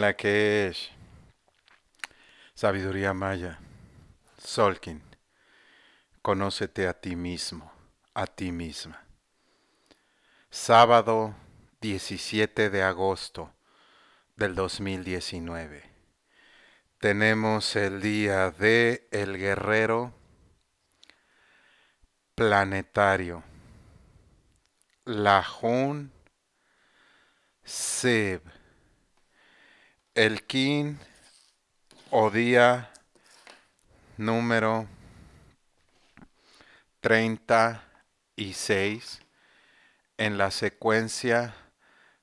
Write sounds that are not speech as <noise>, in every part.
la que es sabiduría maya, Solkin, conócete a ti mismo, a ti misma. Sábado 17 de agosto del 2019. Tenemos el día de el guerrero planetario. la Jun Seb el kin o día número 36 en la secuencia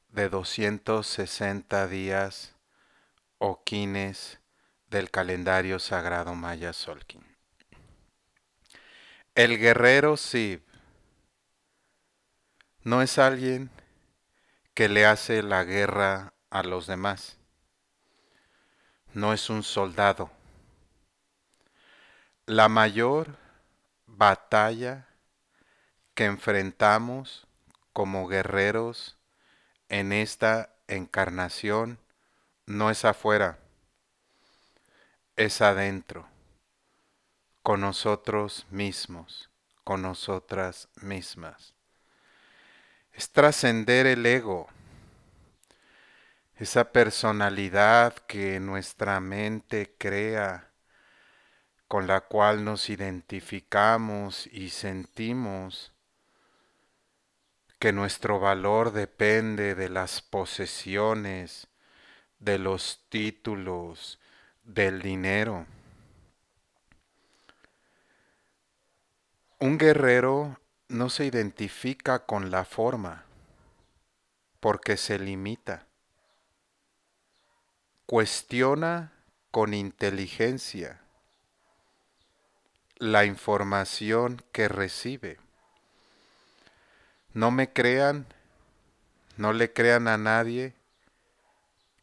de 260 días o quines del calendario sagrado maya Solkin. El guerrero Sib no es alguien que le hace la guerra a los demás no es un soldado. La mayor batalla que enfrentamos como guerreros en esta encarnación no es afuera, es adentro, con nosotros mismos, con nosotras mismas. Es trascender el ego, esa personalidad que nuestra mente crea, con la cual nos identificamos y sentimos que nuestro valor depende de las posesiones, de los títulos, del dinero. Un guerrero no se identifica con la forma porque se limita. Cuestiona con inteligencia la información que recibe. No me crean, no le crean a nadie,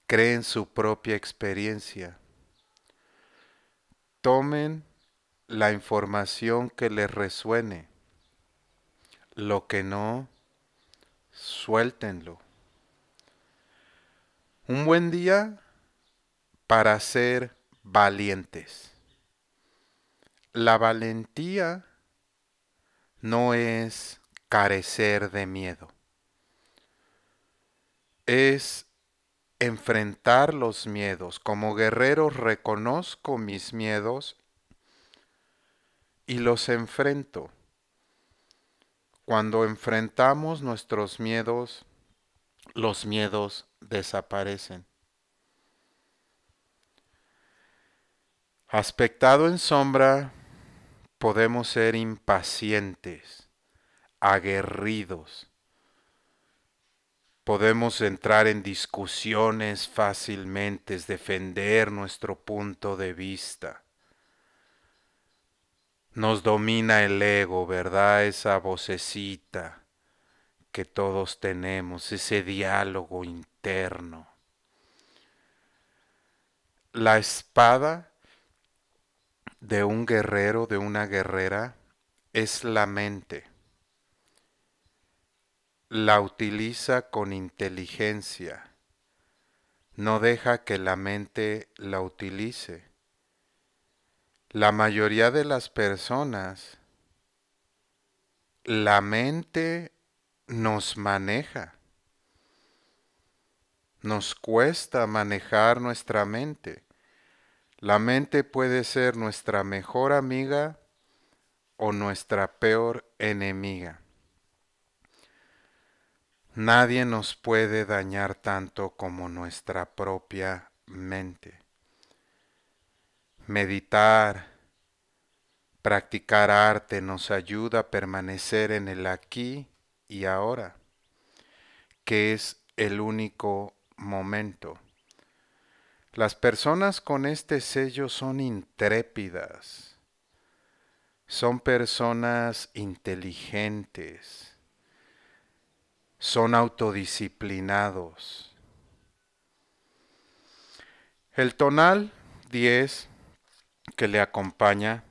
creen su propia experiencia. Tomen la información que les resuene. Lo que no, suéltenlo. Un buen día para ser valientes. La valentía no es carecer de miedo. Es enfrentar los miedos. Como guerrero reconozco mis miedos y los enfrento. Cuando enfrentamos nuestros miedos, los miedos desaparecen. Aspectado en sombra, podemos ser impacientes, aguerridos. Podemos entrar en discusiones fácilmente, defender nuestro punto de vista. Nos domina el ego, ¿verdad? Esa vocecita que todos tenemos, ese diálogo interno. La espada de un guerrero, de una guerrera, es la mente. La utiliza con inteligencia. No deja que la mente la utilice. La mayoría de las personas, la mente nos maneja. Nos cuesta manejar nuestra mente la mente puede ser nuestra mejor amiga o nuestra peor enemiga. Nadie nos puede dañar tanto como nuestra propia mente. Meditar, practicar arte nos ayuda a permanecer en el aquí y ahora, que es el único momento. Las personas con este sello son intrépidas, son personas inteligentes, son autodisciplinados. El tonal 10 que le acompaña,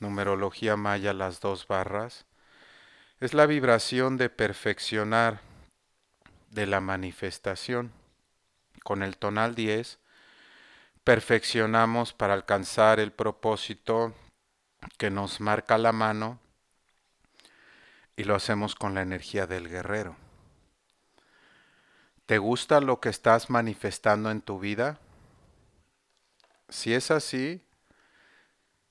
numerología maya las dos barras, es la vibración de perfeccionar de la manifestación. Con el tonal 10 perfeccionamos para alcanzar el propósito que nos marca la mano y lo hacemos con la energía del guerrero. ¿Te gusta lo que estás manifestando en tu vida? Si es así,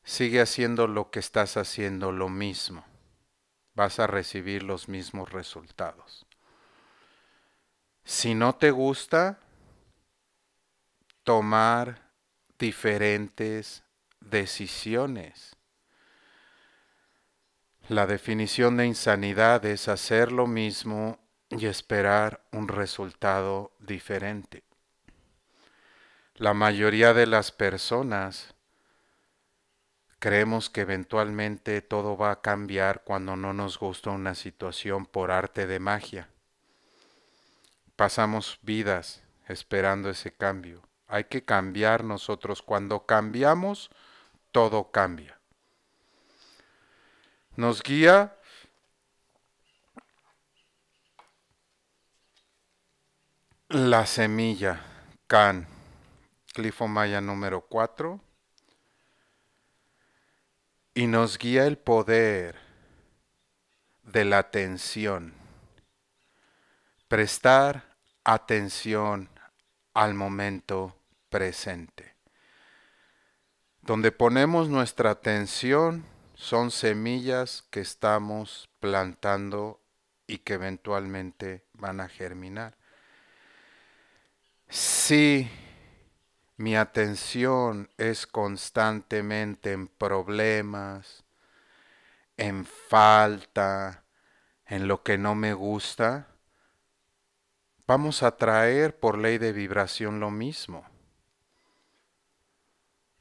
sigue haciendo lo que estás haciendo lo mismo. Vas a recibir los mismos resultados. Si no te gusta, tomar diferentes decisiones. La definición de insanidad es hacer lo mismo y esperar un resultado diferente. La mayoría de las personas creemos que eventualmente todo va a cambiar cuando no nos gusta una situación por arte de magia. Pasamos vidas esperando ese cambio hay que cambiar nosotros. Cuando cambiamos, todo cambia. Nos guía la semilla, Can, Clifomaya número 4. Y nos guía el poder de la atención. Prestar atención al momento presente. Donde ponemos nuestra atención son semillas que estamos plantando y que eventualmente van a germinar. Si mi atención es constantemente en problemas, en falta, en lo que no me gusta, vamos a traer por ley de vibración lo mismo.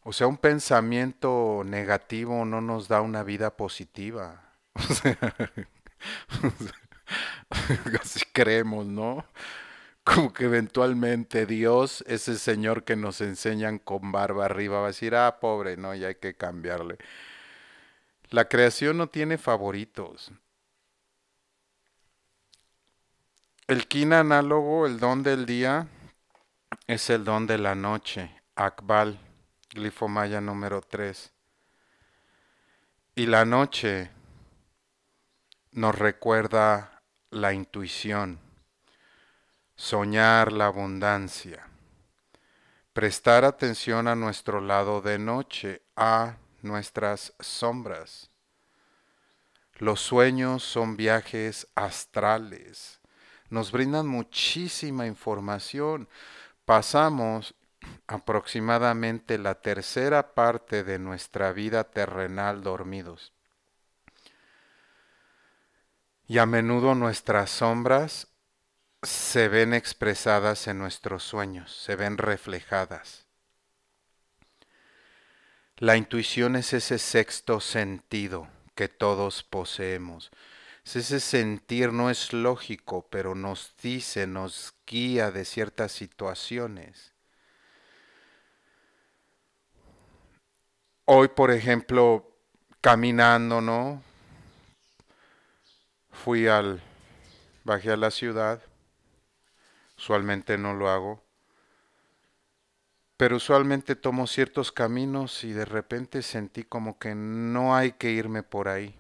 O sea, un pensamiento negativo no nos da una vida positiva. <laughs> O sea, <laughs> así creemos, ¿no? Como que eventualmente Dios, ese Señor que nos enseñan con barba arriba, va a decir, ah, pobre, no, ya hay que cambiarle. La creación no tiene favoritos. El kin análogo, el don del día, es el don de la noche, Akbal, glifomaya número 3. Y la noche nos recuerda la intuición, soñar la abundancia, prestar atención a nuestro lado de noche, a nuestras sombras. Los sueños son viajes astrales nos brindan muchísima información. Pasamos aproximadamente la tercera parte de nuestra vida terrenal dormidos. Y a menudo nuestras sombras se ven expresadas en nuestros sueños, se ven reflejadas. La intuición es ese sexto sentido que todos poseemos. Ese sentir no es lógico, pero nos dice, nos guía de ciertas situaciones. Hoy, por ejemplo, caminando, ¿no? Fui al, bajé a la ciudad, usualmente no lo hago, pero usualmente tomo ciertos caminos y de repente sentí como que no hay que irme por ahí.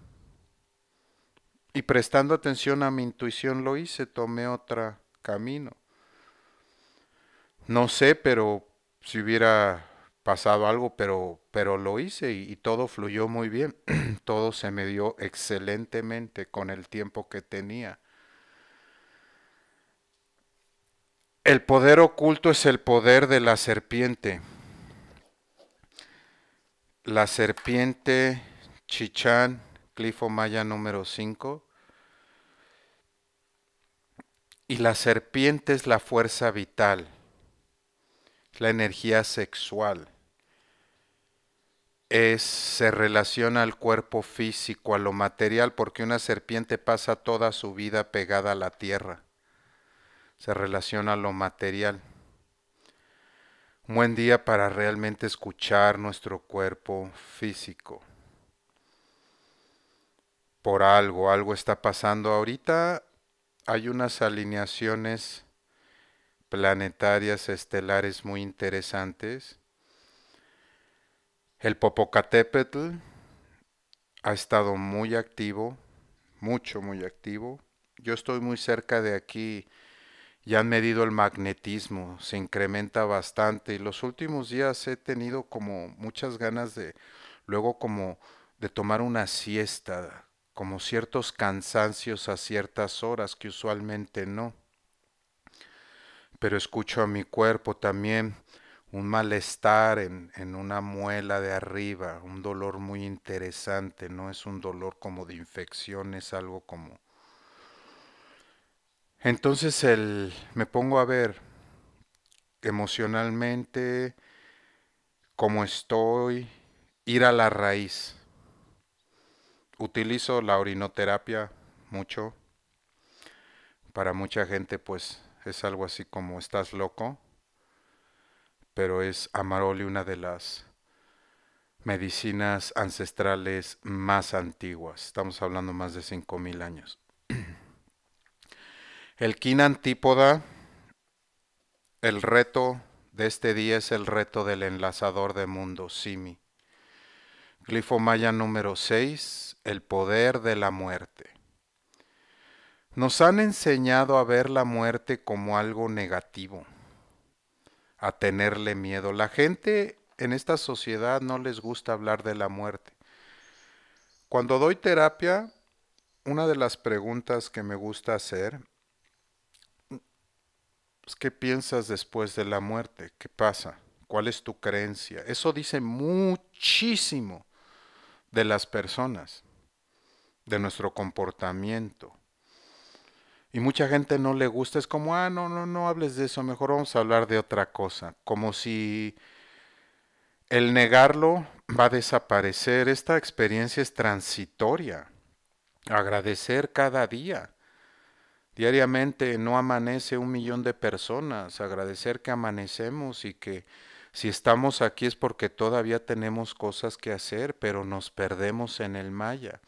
Y prestando atención a mi intuición lo hice, tomé otro camino. No sé, pero si hubiera pasado algo, pero, pero lo hice y, y todo fluyó muy bien. <clears throat> todo se me dio excelentemente con el tiempo que tenía. El poder oculto es el poder de la serpiente. La serpiente Chichán, Clifo Maya número 5. Y la serpiente es la fuerza vital, la energía sexual. Es, se relaciona al cuerpo físico, a lo material, porque una serpiente pasa toda su vida pegada a la tierra. Se relaciona a lo material. Un buen día para realmente escuchar nuestro cuerpo físico. Por algo, algo está pasando ahorita hay unas alineaciones planetarias estelares muy interesantes. El Popocatépetl ha estado muy activo, mucho, muy activo. Yo estoy muy cerca de aquí, ya han medido el magnetismo, se incrementa bastante y los últimos días he tenido como muchas ganas de, luego como de tomar una siesta, como ciertos cansancios a ciertas horas que usualmente no. Pero escucho a mi cuerpo también un malestar en, en, una muela de arriba, un dolor muy interesante, no es un dolor como de infección, es algo como... Entonces me pongo a ver emocionalmente cómo estoy, ir a la raíz utilizo la orinoterapia mucho. Para mucha gente pues es algo así como estás loco, pero es amaroli una de las medicinas ancestrales más antiguas. Estamos hablando más de 5000 años. <clears throat> El kin antípoda, el reto de este día es el reto del enlazador de mundos, Simi. Glifo número 6, el poder de la muerte. Nos han enseñado a ver la muerte como algo negativo, a tenerle miedo. La gente en esta sociedad no les gusta hablar de la muerte. Cuando doy terapia, una de las preguntas que me gusta hacer es pues, qué piensas después de la muerte, qué pasa, cuál es tu creencia. Eso dice muchísimo de las personas, de nuestro comportamiento. Y mucha gente no le gusta, es como, ah, no, no, no hables de eso, mejor vamos a hablar de otra cosa, como si el negarlo va a desaparecer, esta experiencia es transitoria, agradecer cada día. Diariamente no amanece un millón de personas, agradecer que amanecemos y que si estamos aquí es porque todavía tenemos cosas que hacer, pero nos perdemos en el maya.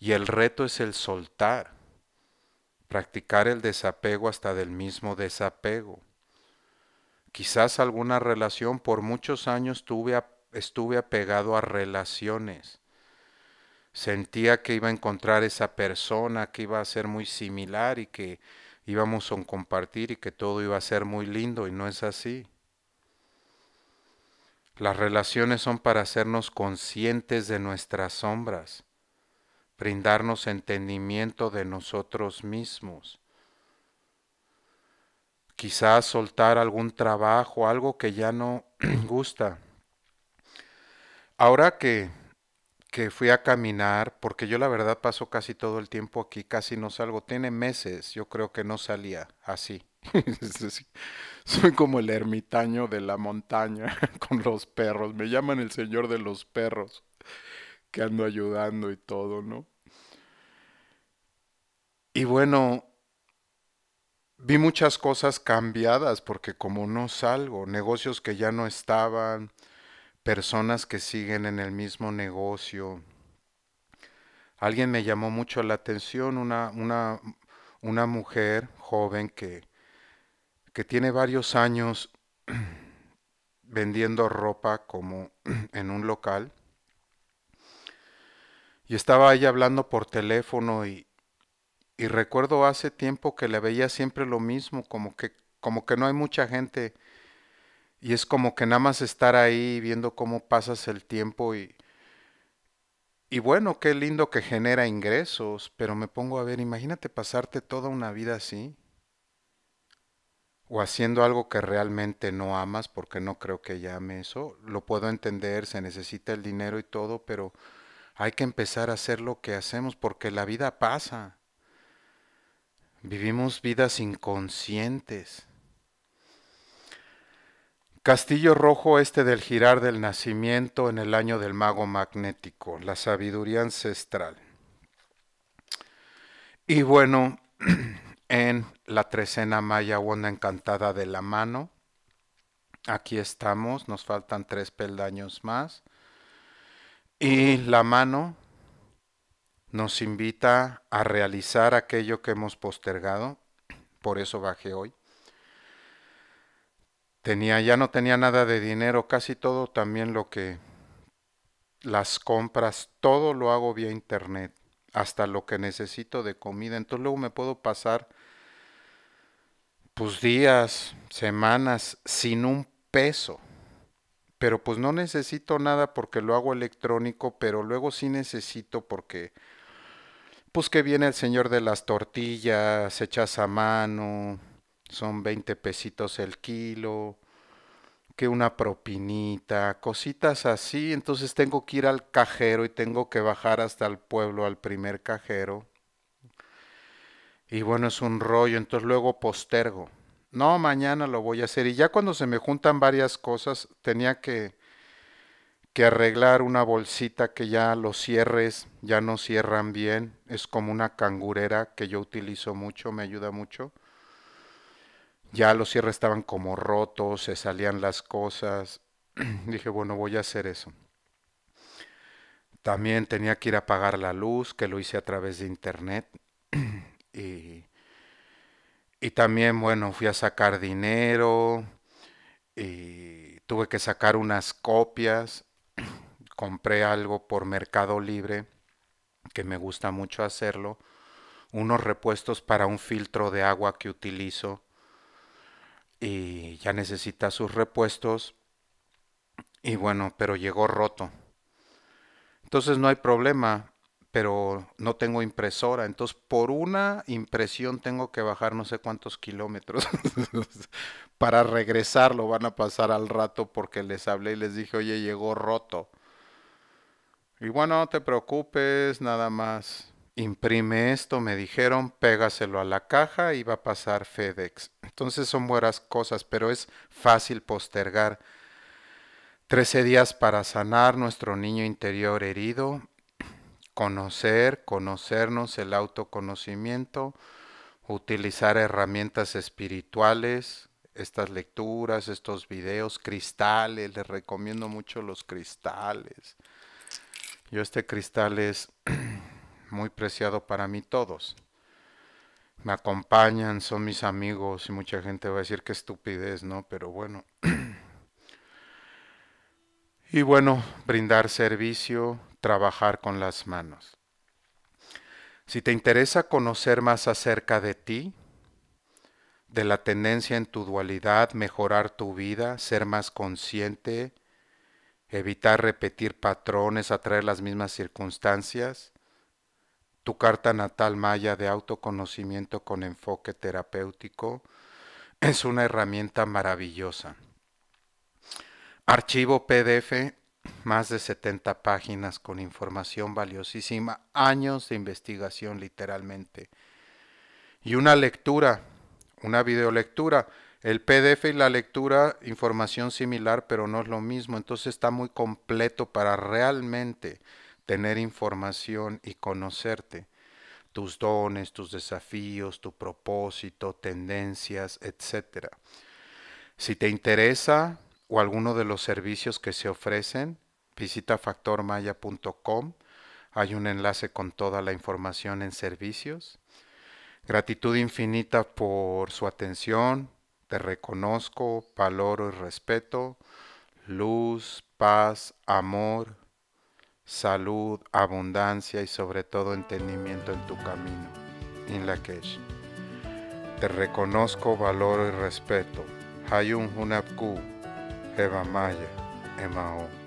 Y el reto es el soltar, practicar el desapego hasta del mismo desapego. Quizás alguna relación, por muchos años estuve apegado a relaciones. Sentía que iba a encontrar esa persona, que iba a ser muy similar y que íbamos a compartir y que todo iba a ser muy lindo y no es así. Las relaciones son para hacernos conscientes de nuestras sombras, brindarnos entendimiento de nosotros mismos. Quizás soltar algún trabajo, algo que ya no <clears throat> gusta. Ahora que, que fui a caminar, porque yo la verdad paso casi todo el tiempo aquí, casi no salgo, tiene meses, yo creo que no salía así. <laughs> Soy como el ermitaño de la montaña <laughs> con los perros. Me llaman el señor de los perros, que ando ayudando y todo, ¿no? Y bueno, vi muchas cosas cambiadas porque como no salgo, negocios que ya no estaban, personas que siguen en el mismo negocio. Alguien me llamó mucho la atención, una, una, una mujer joven que que tiene varios años <clears throat> vendiendo ropa como <clears throat> en un local. Y estaba ahí hablando por teléfono y, y recuerdo hace tiempo que le veía siempre lo mismo, como que, como que no hay mucha gente y es como que nada más estar ahí viendo cómo pasas el tiempo y, y bueno, qué lindo que genera ingresos, pero me pongo a ver, imagínate pasarte toda una vida así o haciendo algo que realmente no amas, porque no creo que llame eso. Lo puedo entender, se necesita el dinero y todo, pero hay que empezar a hacer lo que hacemos porque la vida pasa. Vivimos vidas inconscientes. Castillo Rojo este del girar del nacimiento en el año del mago magnético, la sabiduría ancestral. Y bueno, <clears throat> en la trecena maya Wanda encantada de la mano. Aquí estamos, nos faltan tres peldaños más. Y la mano nos invita a realizar aquello que hemos postergado. Por eso bajé hoy. Tenía, ya no tenía nada de dinero, casi todo también lo que las compras, todo lo hago vía internet, hasta lo que necesito de comida. Entonces luego me puedo pasar pues días, semanas, sin un peso. Pero pues no necesito nada porque lo hago electrónico, pero luego sí necesito porque pues que viene el señor de las tortillas, hechas a mano, son 20 pesitos el kilo, que una propinita, cositas así, entonces tengo que ir al cajero y tengo que bajar hasta el pueblo al primer cajero y bueno, es un rollo, entonces luego postergo. No, mañana lo voy a hacer. Y ya cuando se me juntan varias cosas, tenía que, que arreglar una bolsita que ya los cierres ya no cierran bien. Es como una cangurera que yo utilizo mucho, me ayuda mucho. Ya los cierres estaban como rotos, se salían las cosas. <clears throat> Dije, bueno, voy a hacer eso. También tenía que ir a apagar la luz, que lo hice a través de internet. <clears throat> Eh, y también, bueno, fui a sacar dinero, Y eh, tuve que sacar unas copias, <clears throat> compré algo por Mercado Libre, que me gusta mucho hacerlo, unos repuestos para un filtro de agua que utilizo. Y ya necesita sus repuestos. Y bueno, pero llegó roto. Entonces no hay problema pero no tengo impresora, entonces por una impresión tengo que bajar no sé cuántos kilómetros <laughs> para regresar. Lo van a pasar al rato porque les hablé y les dije, oye, llegó roto. Y bueno, no te preocupes, nada más. Imprime esto, me dijeron, pégaselo a la caja y va a pasar FedEx. Entonces son buenas cosas, pero es fácil postergar. Trece días para sanar nuestro niño interior herido, conocer, conocernos, el autoconocimiento, utilizar herramientas espirituales, estas lecturas, estos videos, cristales, les recomiendo mucho los cristales. Yo este cristal es <clears throat> muy preciado para mí todos. Me acompañan, son mis amigos y mucha gente va a decir que estupidez, ¿no? Pero bueno. <clears throat> y bueno, brindar servicio, trabajar con las manos. Si te interesa conocer más acerca de ti, de la tendencia en tu dualidad, mejorar tu vida, ser más consciente, evitar repetir patrones, atraer las mismas circunstancias, tu carta natal maya de autoconocimiento con enfoque terapéutico es una herramienta maravillosa. Archivo PDF más de 70 páginas con información valiosísima, años de investigación literalmente. Y una lectura, una videolectura. El PDF y la lectura, información similar, pero no es lo mismo. Entonces está muy completo para realmente tener información y conocerte. Tus dones, tus desafíos, tu propósito, tendencias, etc. Si te interesa, o alguno de los servicios que se ofrecen, visita factormaya.com. Hay un enlace con toda la información en servicios. Gratitud infinita por su atención. Te reconozco, valoro y respeto. Luz, paz, amor, salud, abundancia y sobre todo entendimiento en tu camino. In Te reconozco, valoro y respeto. Hayun Hunapku. Eva Maia, Emaon.